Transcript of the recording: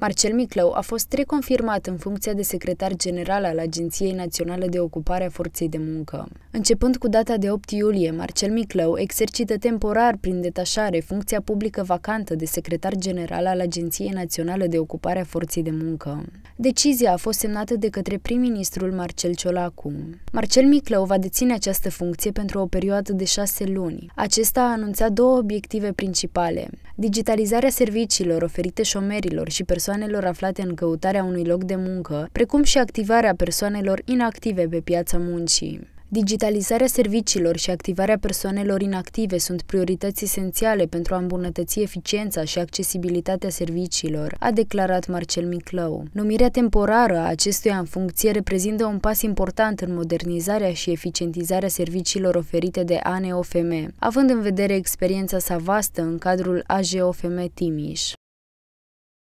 Marcel Miclău a fost reconfirmat în funcția de secretar general al Agenției Naționale de Ocupare a Forței de Muncă. Începând cu data de 8 iulie, Marcel Miclău exercită temporar prin detașare funcția publică vacantă de secretar general al Agenției Naționale de Ocupare a Forței de Muncă. Decizia a fost semnată de către prim-ministrul Marcel Ciolacu. Marcel Miclău va deține această funcție pentru o perioadă de șase luni. Acesta a anunțat două obiective principale. Digitalizarea serviciilor oferite șomerilor și persoanelor aflate în căutarea unui loc de muncă, precum și activarea persoanelor inactive pe piața muncii. Digitalizarea serviciilor și activarea persoanelor inactive sunt priorități esențiale pentru a îmbunătăți eficiența și accesibilitatea serviciilor, a declarat Marcel Miclău. Numirea temporară a acestuia în funcție reprezintă un pas important în modernizarea și eficientizarea serviciilor oferite de ANOFM, având în vedere experiența sa vastă în cadrul AGOFM Timiș.